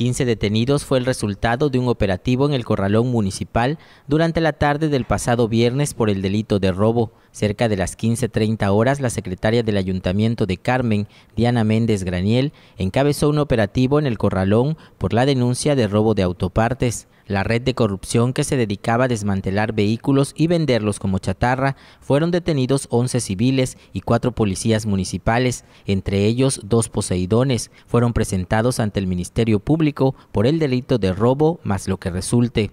15 detenidos fue el resultado de un operativo en el Corralón Municipal durante la tarde del pasado viernes por el delito de robo, Cerca de las 15.30 horas, la secretaria del Ayuntamiento de Carmen, Diana Méndez Graniel, encabezó un operativo en el Corralón por la denuncia de robo de autopartes. La red de corrupción que se dedicaba a desmantelar vehículos y venderlos como chatarra, fueron detenidos 11 civiles y 4 policías municipales, entre ellos dos poseidones, fueron presentados ante el Ministerio Público por el delito de robo más lo que resulte.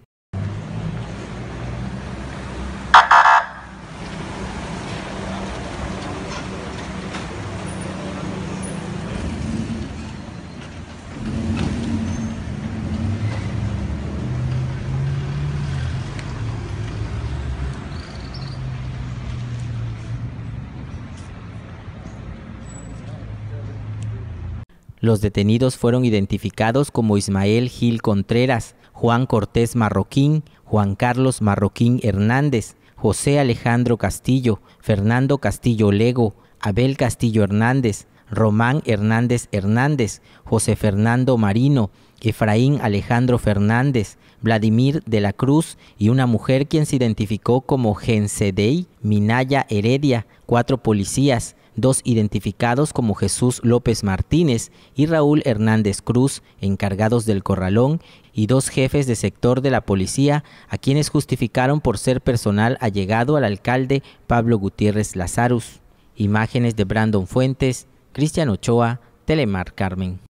Los detenidos fueron identificados como Ismael Gil Contreras, Juan Cortés Marroquín, Juan Carlos Marroquín Hernández, José Alejandro Castillo, Fernando Castillo Lego, Abel Castillo Hernández, Román Hernández Hernández, José Fernando Marino, Efraín Alejandro Fernández, Vladimir de la Cruz y una mujer quien se identificó como Gensedei Minaya Heredia, cuatro policías, dos identificados como Jesús López Martínez y Raúl Hernández Cruz, encargados del corralón, y dos jefes de sector de la policía, a quienes justificaron por ser personal allegado al alcalde Pablo Gutiérrez Lazarus. Imágenes de Brandon Fuentes, Cristian Ochoa, Telemar Carmen.